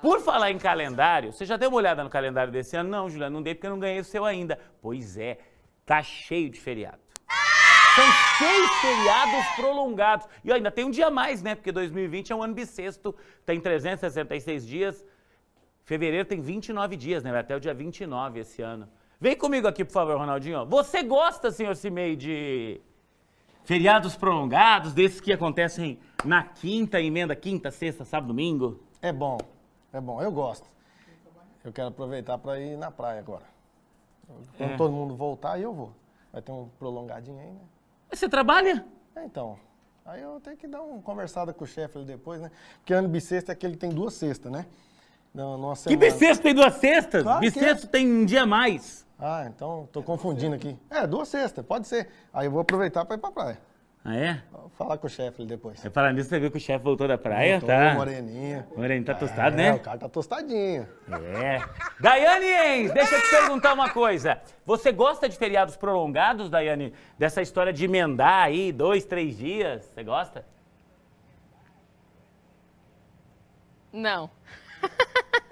Por falar em calendário, você já deu uma olhada no calendário desse ano? Não, Juliana, não dei porque eu não ganhei o seu ainda. Pois é, tá cheio de feriado. São seis feriados prolongados. E ainda tem um dia a mais, né? Porque 2020 é um ano bissexto, tem 366 dias. Fevereiro tem 29 dias, né? Vai até o dia 29 esse ano. Vem comigo aqui, por favor, Ronaldinho. Você gosta, senhor Cimei, de feriados prolongados, desses que acontecem na quinta, emenda quinta, sexta, sábado, domingo? É bom. É bom, eu gosto. Eu quero aproveitar para ir na praia agora. Quando é. todo mundo voltar, eu vou. Vai ter um prolongadinho aí, né? Mas você trabalha? É, então. Aí eu tenho que dar uma conversada com o chefe depois, né? Porque ano bissexto é aquele que tem duas sextas, né? Não, numa semana. Que bissexto tem duas sextas? Claro bissexto é. tem um dia mais. Ah, então tô confundindo aqui. É, duas sextas, pode ser. Aí eu vou aproveitar para ir pra praia. Ah, é? Fala com o chefe depois. É, falar nisso, você viu que o chefe voltou da praia? Voltou, tá. moreninho. Moreninho, tá é, tostado, né? o cara tá tostadinho. É. Daiane, deixa eu te perguntar uma coisa. Você gosta de feriados prolongados, Daiane? Dessa história de emendar aí dois, três dias? Você gosta? Não.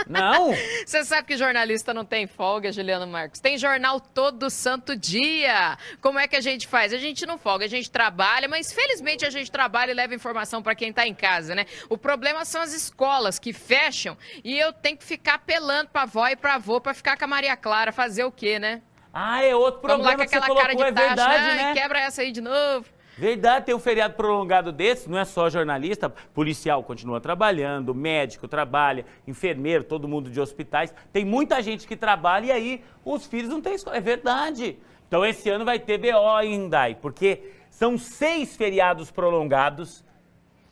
Não! Você sabe que jornalista não tem folga, Juliano Marcos. Tem jornal todo santo dia. Como é que a gente faz? A gente não folga, a gente trabalha, mas felizmente a gente trabalha e leva informação para quem está em casa, né? O problema são as escolas que fecham e eu tenho que ficar apelando para avó e para avô para ficar com a Maria Clara, fazer o quê, né? Ah, é outro problema Vamos lá com aquela cara de é taxa, verdade, né? né? Quebra essa aí de novo. Verdade, tem um feriado prolongado desse, não é só jornalista, policial continua trabalhando, médico trabalha, enfermeiro, todo mundo de hospitais. Tem muita gente que trabalha e aí os filhos não têm escola. É verdade. Então esse ano vai ter BO em porque são seis feriados prolongados,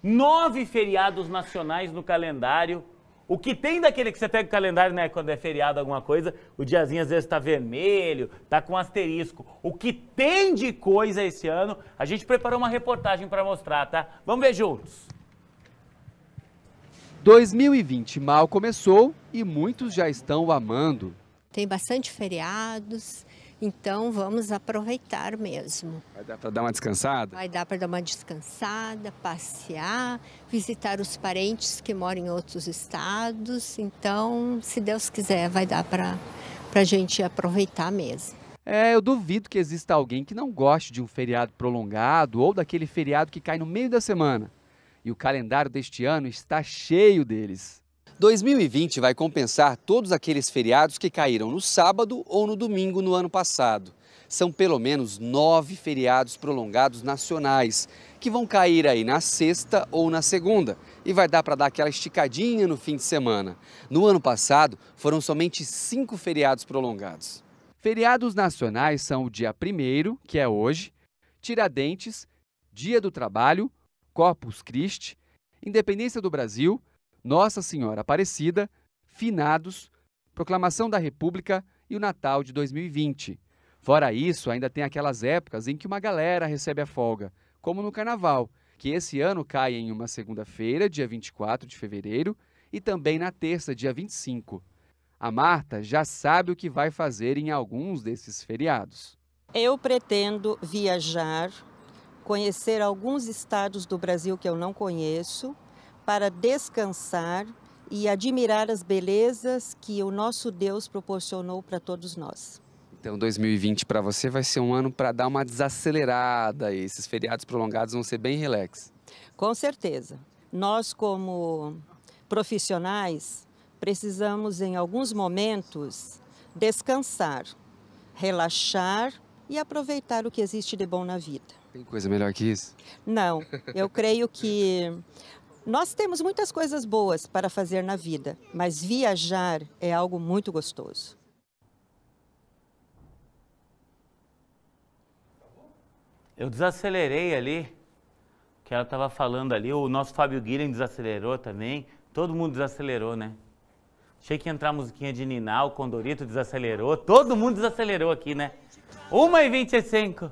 nove feriados nacionais no calendário. O que tem daquele que você pega o calendário, né? Quando é feriado, alguma coisa, o diazinho às vezes tá vermelho, tá com asterisco. O que tem de coisa esse ano, a gente preparou uma reportagem para mostrar, tá? Vamos ver juntos. 2020 mal começou e muitos já estão amando. Tem bastante feriados, então vamos aproveitar mesmo. Vai dar para dar uma descansada? Vai dar para dar uma descansada, passear, visitar os parentes que moram em outros estados. Então, se Deus quiser, vai dar para a gente aproveitar mesmo. É, eu duvido que exista alguém que não goste de um feriado prolongado ou daquele feriado que cai no meio da semana. E o calendário deste ano está cheio deles. 2020 vai compensar todos aqueles feriados que caíram no sábado ou no domingo no ano passado. São pelo menos nove feriados prolongados nacionais, que vão cair aí na sexta ou na segunda, e vai dar para dar aquela esticadinha no fim de semana. No ano passado, foram somente cinco feriados prolongados. Feriados nacionais são o dia 1, que é hoje, Tiradentes, Dia do Trabalho, Corpus Christi, Independência do Brasil nossa Senhora Aparecida, finados, proclamação da República e o Natal de 2020. Fora isso, ainda tem aquelas épocas em que uma galera recebe a folga, como no Carnaval, que esse ano cai em uma segunda-feira, dia 24 de fevereiro, e também na terça, dia 25. A Marta já sabe o que vai fazer em alguns desses feriados. Eu pretendo viajar, conhecer alguns estados do Brasil que eu não conheço para descansar e admirar as belezas que o nosso Deus proporcionou para todos nós. Então, 2020 para você vai ser um ano para dar uma desacelerada. E esses feriados prolongados vão ser bem relax. Com certeza. Nós, como profissionais, precisamos, em alguns momentos, descansar, relaxar e aproveitar o que existe de bom na vida. Tem coisa melhor que isso? Não. Eu creio que nós temos muitas coisas boas para fazer na vida, mas viajar é algo muito gostoso. Eu desacelerei ali, que ela estava falando ali, o nosso Fábio Guilherme desacelerou também, todo mundo desacelerou, né? Achei que ia entrar a musiquinha de Ninal o Condorito desacelerou, todo mundo desacelerou aqui, né? 1h25.